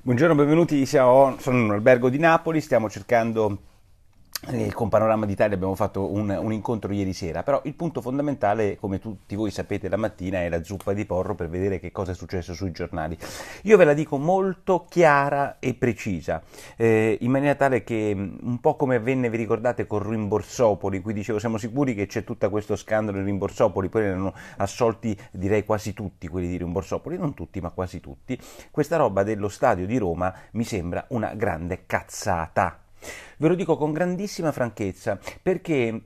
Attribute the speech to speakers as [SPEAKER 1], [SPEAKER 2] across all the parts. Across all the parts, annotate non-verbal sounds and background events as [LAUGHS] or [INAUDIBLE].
[SPEAKER 1] Buongiorno, benvenuti, siamo, sono in un albergo di Napoli, stiamo cercando eh, con Panorama d'Italia abbiamo fatto un, un, incontro ieri sera, però il punto fondamentale, come tutti voi sapete la mattina, è la zuppa di porro per vedere che cosa è successo sui giornali. Io ve la dico molto chiara e precisa, eh, in maniera tale che mm, un po' come avvenne, vi ricordate, con Rimborsopoli, qui dicevo siamo sicuri che c'è tutto questo scandalo di Rimborsopoli, poi erano assolti direi quasi tutti quelli di Rimborsopoli, non tutti ma quasi tutti. Questa roba dello stadio di Roma mi sembra una grande cazzata Ve lo dico con grandissima franchezza perché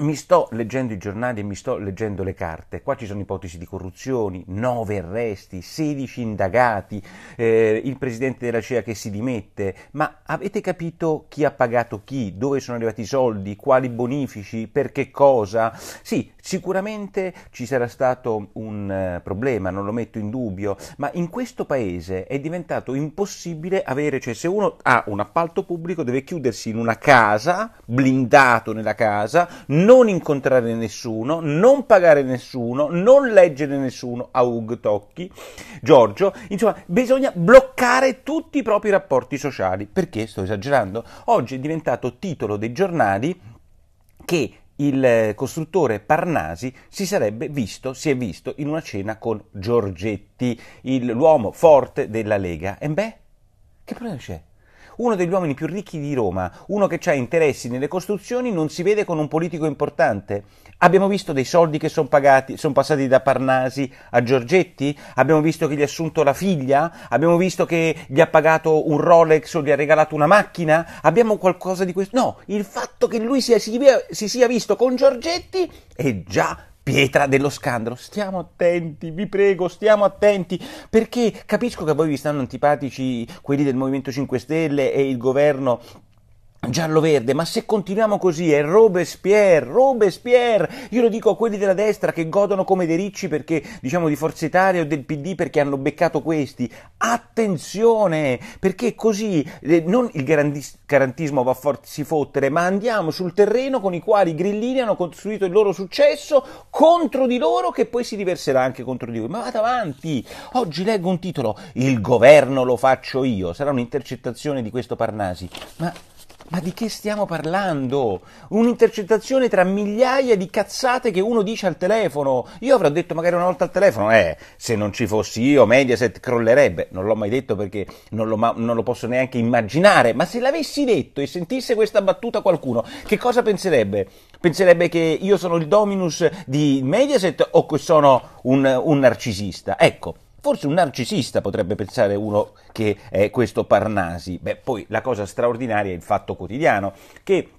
[SPEAKER 1] mi sto leggendo i giornali e mi sto leggendo le carte. Qua ci sono ipotesi di corruzioni, 9 arresti, 16 indagati, eh, il presidente della CEA che si dimette. Ma avete capito chi ha pagato chi, dove sono arrivati i soldi, quali bonifici, per che cosa? Sì, sicuramente ci sarà stato un eh, problema, non lo metto in dubbio, ma in questo paese è diventato impossibile avere, cioè se uno ha un appalto pubblico deve chiudersi in una casa, blindato nella casa, non incontrare nessuno, non pagare nessuno, non leggere nessuno, Aug Tocchi, Giorgio, insomma bisogna bloccare tutti i propri rapporti sociali, perché sto esagerando, oggi è diventato titolo dei giornali che il costruttore Parnasi si sarebbe visto, si è visto in una cena con Giorgetti, l'uomo forte della Lega. E beh, che problema c'è? uno degli uomini più ricchi di Roma, uno che ha interessi nelle costruzioni, non si vede con un politico importante. Abbiamo visto dei soldi che sono son passati da Parnasi a Giorgetti, abbiamo visto che gli ha assunto la figlia, abbiamo visto che gli ha pagato un Rolex o gli ha regalato una macchina, abbiamo qualcosa di questo. No, il fatto che lui sia, si, si sia visto con Giorgetti è già pietra dello scandalo. Stiamo attenti, vi prego, stiamo attenti, perché capisco che a voi vi stanno antipatici quelli del Movimento 5 Stelle e il governo giallo-verde, ma se continuiamo così è Robespierre, Robespierre, io lo dico a quelli della destra che godono come dei ricci perché, diciamo, di Forza Italia o del PD perché hanno beccato questi, attenzione, perché così eh, non il garandis- garantismo va a farsi fottere, ma andiamo sul terreno con i quali i grillini hanno costruito il loro successo contro di loro che poi si riverserà anche contro di voi, ma vada avanti, oggi leggo un titolo, il governo lo faccio io, sarà un'intercettazione di questo Parnasi, ma ma di che stiamo parlando? Un'intercettazione tra migliaia di cazzate che uno dice al telefono. Io avrò detto magari una volta al telefono, eh, se non ci fossi io Mediaset crollerebbe. Non l'ho mai detto perché non lo, ma- non lo posso neanche immaginare. Ma se l'avessi detto e sentisse questa battuta qualcuno, che cosa penserebbe? Penserebbe che io sono il dominus di Mediaset o che sono un, un narcisista? Ecco. Forse un narcisista potrebbe pensare uno che è questo Parnasi. Beh, poi la cosa straordinaria è il fatto quotidiano, che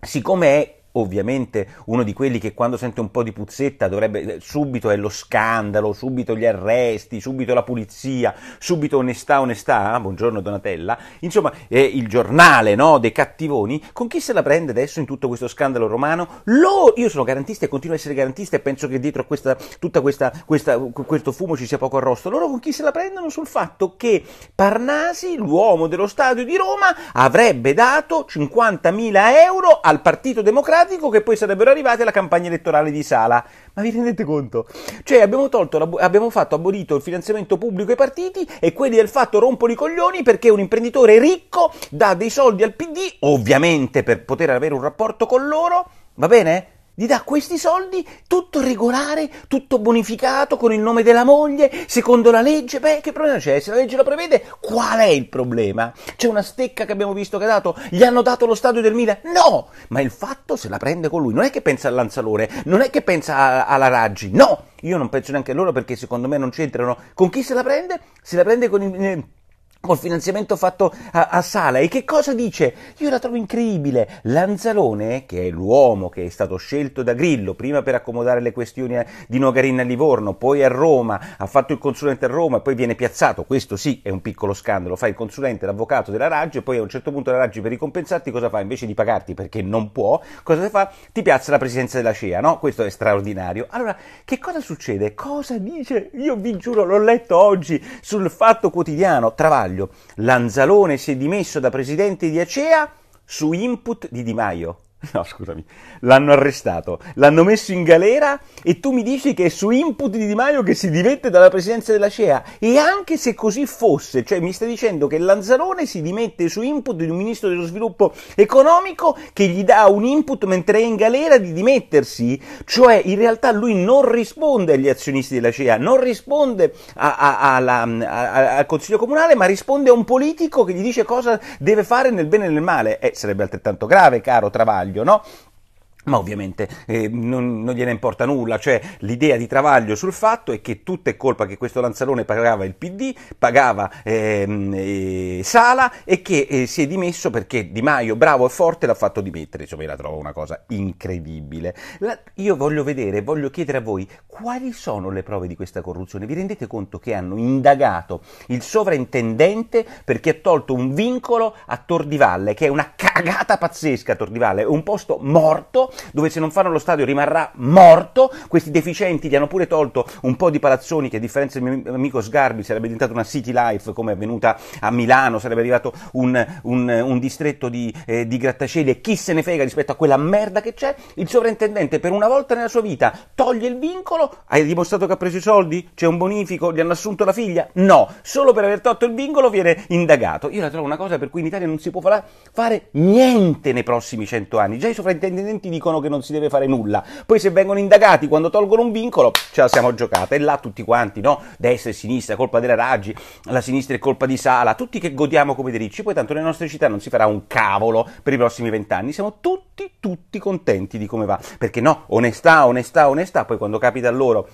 [SPEAKER 1] siccome è ovviamente uno di quelli che quando sente un po' di puzzetta dovrebbe eh, subito è lo scandalo, subito gli arresti, subito la pulizia, subito onestà, onestà, ah, buongiorno Donatella, insomma è il giornale no, dei cattivoni, con chi se la prende adesso in tutto questo scandalo romano? Lo, io sono garantista e continuo a essere garantista e penso che dietro a questa, tutta questa, questa, questo fumo ci sia poco arrosto, loro con chi se la prendono sul fatto che Parnasi, l'uomo dello Stadio di Roma, avrebbe dato 50.000 euro al Partito Democratico democratico che poi sarebbero arrivate alla campagna elettorale di Sala. Ma vi rendete conto? Cioè abbiamo, tolto, abbiamo fatto abolito il finanziamento pubblico ai partiti e quelli del fatto rompono i coglioni perché un imprenditore ricco dà dei soldi al PD, ovviamente per poter avere un rapporto con loro, va bene? gli dà questi soldi tutto regolare, tutto bonificato, con il nome della moglie, secondo la legge. Beh, che problema c'è? Se la legge lo prevede, qual è il problema? C'è una stecca che abbiamo visto che ha dato? Gli hanno dato lo stadio del Milan? No! Ma il fatto se la prende con lui. Non è che pensa al Lanzalone, non è che pensa alla Raggi, no! Io non penso neanche a loro perché secondo me non c'entrano. Con chi se la prende? Se la prende con il eh, col finanziamento fatto a, a, Sala e che cosa dice? Io la trovo incredibile. Lanzalone, che è l'uomo che è stato scelto da Grillo prima per accomodare le questioni eh, di Nogarin a Livorno, poi a Roma, ha fatto il consulente a Roma e poi viene piazzato, questo sì è un piccolo scandalo, fa il consulente, l'avvocato della Raggi e poi a un certo punto la Raggi per ricompensarti cosa fa? Invece di pagarti perché non può, cosa fa? Ti piazza la presidenza della CEA, no? Questo è straordinario. Allora, che cosa succede? Cosa dice? Io vi giuro, l'ho letto oggi sul Fatto Quotidiano, Travaglio sbaglio, Lanzalone si è dimesso da presidente di Acea su input di Di Maio. [LAUGHS] No, scusami. L'hanno arrestato, l'hanno messo in galera e tu mi dici che è su input di Di Maio che si dimette dalla presidenza della CEA. E anche se così fosse, cioè mi stai dicendo che Lanzarone si dimette su input di un ministro dello sviluppo economico che gli dà un input mentre è in galera di dimettersi? Cioè in realtà lui non risponde agli azionisti della CEA, non risponde a, a, a, la, al Consiglio Comunale, ma risponde a un politico che gli dice cosa deve fare nel bene e nel male. Eh, sarebbe altrettanto grave, caro Travaglio taglio, no? ma ovviamente eh, non, non, gliene importa nulla, cioè l'idea di Travaglio sul fatto è che tutto è colpa che questo Lanzalone pagava il PD, pagava ehm, eh, Sala e che eh, si è dimesso perché Di Maio, bravo e forte, l'ha fatto dimettere, insomma io la trovo una cosa incredibile. La, io voglio vedere, voglio chiedere a voi quali sono le prove di questa corruzione, vi rendete conto che hanno indagato il sovrintendente perché ha tolto un vincolo a Tordivalle, che è una cagata pazzesca Tordivalle, è un posto morto, dove se non fanno lo stadio rimarrà morto, questi deficienti gli hanno pure tolto un po' di palazzoni che a differenza del mio amico Sgarbi sarebbe diventata una city life come è avvenuta a Milano, sarebbe arrivato un, un, un distretto di, eh, di grattacieli e chi se ne frega rispetto a quella merda che c'è, il sovrintendente per una volta nella sua vita toglie il vincolo, hai dimostrato che ha preso i soldi, c'è un bonifico, gli hanno assunto la figlia, no, solo per aver tolto il vincolo viene indagato, io la trovo una cosa per cui in Italia non si può fare niente nei prossimi cento anni, già i sovrintendenti dicono dicono che non si deve fare nulla. Poi se vengono indagati quando tolgono un vincolo, ce la siamo giocata. E là tutti quanti, no? Destra e sinistra, colpa della Raggi, la sinistra è colpa di Sala, tutti che godiamo come dei ricci. Poi tanto nelle nostre città non si farà un cavolo per i prossimi vent'anni. Siamo tutti, tutti contenti di come va. Perché no, onestà, onestà, onestà. Poi quando capita a loro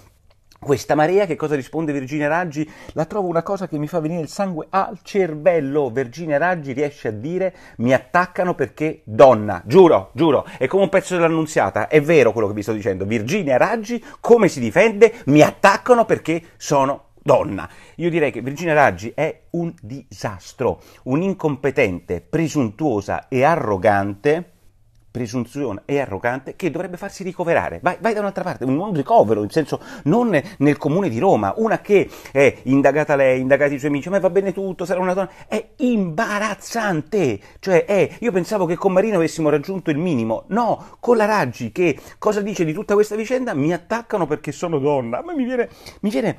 [SPEAKER 1] questa marea, che cosa risponde Virginia Raggi? La trovo una cosa che mi fa venire il sangue al cervello. Virginia Raggi riesce a dire mi attaccano perché donna. Giuro, giuro, è come un pezzo dell'annunziata. È vero quello che vi sto dicendo. Virginia Raggi, come si difende? Mi attaccano perché sono donna. Io direi che Virginia Raggi è un disastro, un'incompetente, presuntuosa e arrogante presunzione e arrogante che dovrebbe farsi ricoverare. Vai, vai da un'altra parte, un, un ricovero, in senso non nel comune di Roma, una che è indagata lei, indagati i suoi amici, ma va bene tutto, sarà una donna, è imbarazzante, cioè è, io pensavo che con Marino avessimo raggiunto il minimo, no, con la Raggi che cosa dice di tutta questa vicenda? Mi attaccano perché sono donna, A me mi viene, mi viene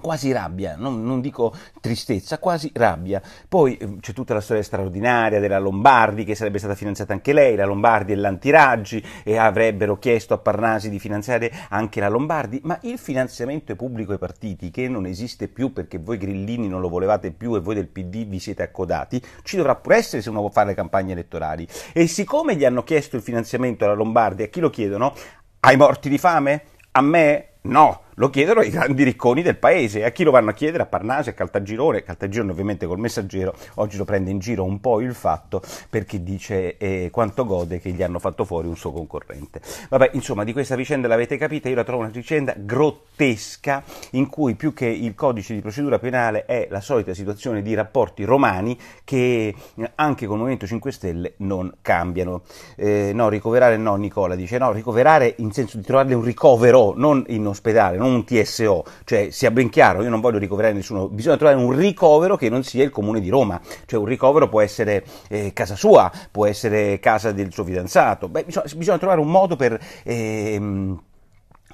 [SPEAKER 1] quasi rabbia, non, non, dico tristezza, quasi rabbia. Poi ehm, c'è tutta la storia straordinaria della Lombardi, che sarebbe stata finanziata anche lei, la Lombardi e l'Antiraggi, e avrebbero chiesto a Parnasi di finanziare anche la Lombardi, ma il finanziamento pubblico ai partiti, che non esiste più perché voi grillini non lo volevate più e voi del PD vi siete accodati, ci dovrà pure essere se uno può fare le campagne elettorali. E siccome gli hanno chiesto il finanziamento alla Lombardi, a chi lo chiedono? Ai morti di fame? A me? No! Lo chiedono i grandi ricconi del paese. A chi lo vanno a chiedere? A Parnasi, a Caltagirone. Caltagirone ovviamente col messaggero oggi lo prende in giro un po' il fatto perché dice eh, quanto gode che gli hanno fatto fuori un suo concorrente. Vabbè, insomma, di questa vicenda l'avete capita, io la trovo una vicenda grottesca in cui più che il codice di procedura penale è la solita situazione di rapporti romani che eh, anche con il Movimento 5 Stelle non cambiano. Eh, no, ricoverare no, Nicola dice no, ricoverare in senso di trovarle un ricovero, non in ospedale, non non un TSO, cioè sia ben chiaro, io non voglio ricoverare nessuno, bisogna trovare un ricovero che non sia il comune di Roma, cioè un ricovero può essere eh, casa sua, può essere casa del suo fidanzato, Beh, bisogna, bisogna, trovare un modo per... Eh,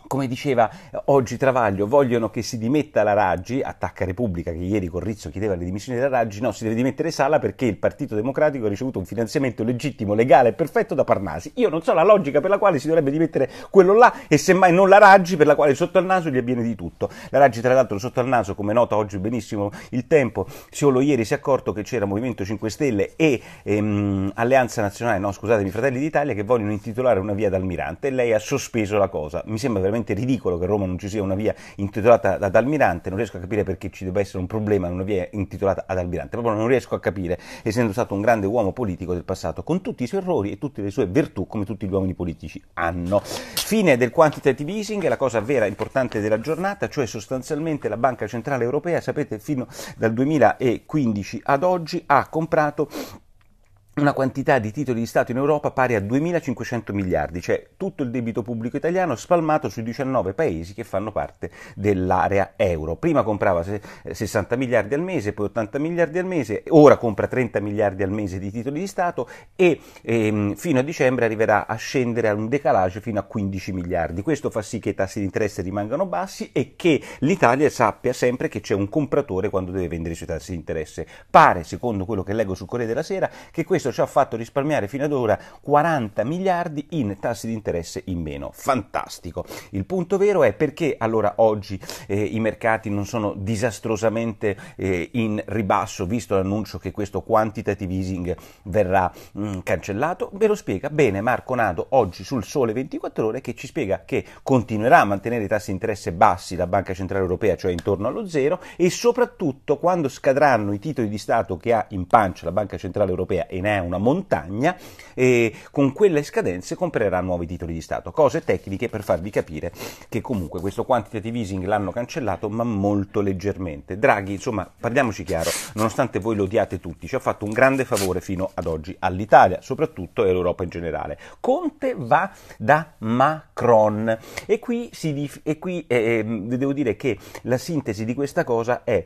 [SPEAKER 1] come diceva eh, oggi Travaglio, vogliono che si dimetta la Raggi, attacca Repubblica che ieri con Rizzo chiedeva le dimissioni della Raggi, no, si deve dimettere Sala perché il Partito Democratico ha ricevuto un finanziamento legittimo, legale e perfetto da Parnasi. Io non so la logica per la quale si dovrebbe dimettere quello là e semmai non la Raggi per la quale sotto al naso gli avviene di tutto. La Raggi tra l'altro sotto al naso, come nota oggi benissimo il tempo, solo ieri si è accorto che c'era Movimento 5 Stelle e ehm, Alleanza Nazionale, no scusatemi, Fratelli d'Italia che vogliono intitolare una via d'Almirante e lei ha sospeso la cosa. Mi sembra veramente assolutamente ridicolo che a Roma non ci sia una via intitolata ad Almirante, non riesco a capire perché ci debba essere un problema in una via intitolata ad Almirante, proprio non riesco a capire, essendo stato un grande uomo politico del passato, con tutti i suoi errori e tutte le sue virtù, come tutti gli uomini politici hanno. Fine del quantitative easing, è la cosa vera e importante della giornata, cioè sostanzialmente la Banca Centrale Europea, sapete, fino dal 2015 ad oggi ha comprato una quantità di titoli di Stato in Europa pari a 2.500 miliardi, cioè tutto il debito pubblico italiano spalmato sui 19 paesi che fanno parte dell'area euro. Prima comprava 60 eh, miliardi al mese, poi 80 miliardi al mese, ora compra 30 miliardi al mese di titoli di Stato e ehm, fino a dicembre arriverà a scendere a un decalage fino a 15 miliardi. Questo fa sì che i tassi di interesse rimangano bassi e che l'Italia sappia sempre che c'è un compratore quando deve vendere i suoi tassi di interesse. Pare, secondo quello che leggo sul Corriere della Sera, che questo questo ci ha fatto risparmiare fino ad ora 40 miliardi in tassi di interesse in meno. Fantastico. Il punto vero è perché allora oggi eh, i mercati non sono disastrosamente eh, in ribasso, visto l'annuncio che questo quantitative easing verrà mh, mm, cancellato? Ve lo spiega bene Marco Nado oggi sul Sole 24 Ore che ci spiega che continuerà a mantenere i tassi di interesse bassi la Banca Centrale Europea, cioè intorno allo zero, e soprattutto quando scadranno i titoli di Stato che ha in pancia la Banca Centrale Europea e ne è una montagna, e con quelle scadenze comprerà nuovi titoli di Stato. Cose tecniche per farvi capire che comunque questo quantitative easing l'hanno cancellato, ma molto leggermente. Draghi, insomma, parliamoci chiaro, nonostante voi lo odiate tutti, ci ha fatto un grande favore fino ad oggi all'Italia, soprattutto e all'Europa in generale. Conte va da Macron e qui, si, e qui eh, ehm, devo dire che la sintesi di questa cosa è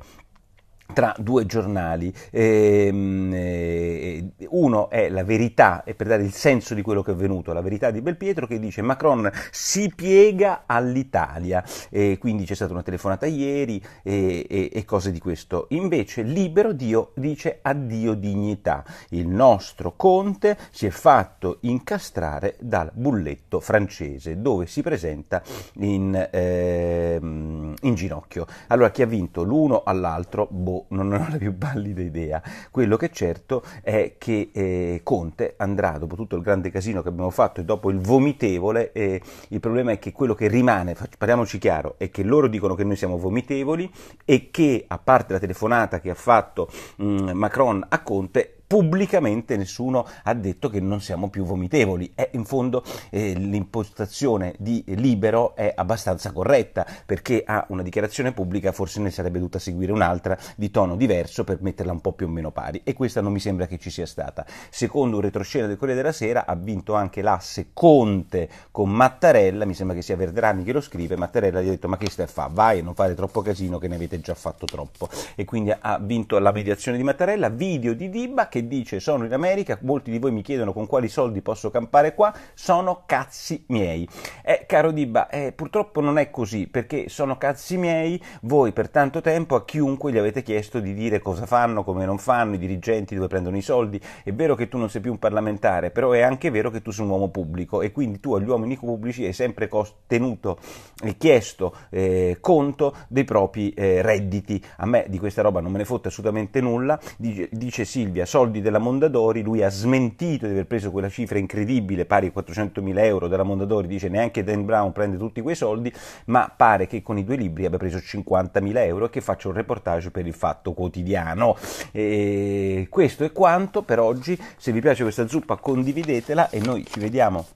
[SPEAKER 1] tra due giornali. Ehm, eh, uno è La Verità, e per dare il senso di quello che è avvenuto, La Verità di Belpietro, che dice Macron si piega all'Italia, e quindi c'è stata una telefonata ieri e, e, e cose di questo. Invece Libero Dio dice addio dignità, il nostro Conte si è fatto incastrare dal bulletto francese, dove si presenta in, eh, in ginocchio. Allora chi ha vinto l'uno all'altro? Boh, Boh, non ho la più pallida idea. Quello che è certo è che eh, Conte andrà, dopo tutto il grande casino che abbiamo fatto e dopo il vomitevole, eh, il problema è che quello che rimane, parliamoci chiaro, è che loro dicono che noi siamo vomitevoli e che, a parte la telefonata che ha fatto mh, mm, Macron a Conte, pubblicamente nessuno ha detto che non siamo più vomitevoli. È, in fondo eh, l'impostazione di Libero è abbastanza corretta perché ha una dichiarazione pubblica forse ne sarebbe dovuta seguire un'altra di tono diverso per metterla un po' più o meno pari e questa non mi sembra che ci sia stata. Secondo un retroscena del Corriere della Sera ha vinto anche l'asse Conte con Mattarella, mi sembra che sia Verdrani che lo scrive, Mattarella gli ha detto ma che stai a fare? Vai non fare troppo casino che ne avete già fatto troppo e quindi ha vinto la mediazione di Mattarella, video di Dibba che dice sono in America, molti di voi mi chiedono con quali soldi posso campare qua, sono cazzi miei. Eh, caro Dibba, eh, purtroppo non è così, perché sono cazzi miei, voi per tanto tempo a chiunque gli avete chiesto di dire cosa fanno, come non fanno, i dirigenti dove prendono i soldi, è vero che tu non sei più un parlamentare, però è anche vero che tu sei un uomo pubblico e quindi tu agli uomini pubblici hai sempre tenuto e chiesto eh, conto dei propri eh, redditi. A me di questa roba non me ne fotte assolutamente nulla, dice, dice Silvia, soldi soldi della Mondadori, lui ha smentito di aver preso quella cifra incredibile, pari a mila euro della Mondadori, dice neanche Dan Brown prende tutti quei soldi, ma pare che con i due libri abbia preso 50 mila euro e che faccia un reportage per il Fatto Quotidiano. E questo è quanto per oggi, se vi piace questa zuppa condividetela e noi ci vediamo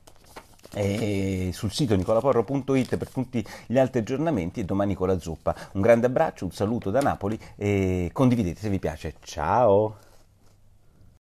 [SPEAKER 1] eh, sul sito nicolaporro.it per tutti gli altri aggiornamenti e domani con la zuppa. Un grande abbraccio, un saluto da Napoli e condividete se vi piace. Ciao!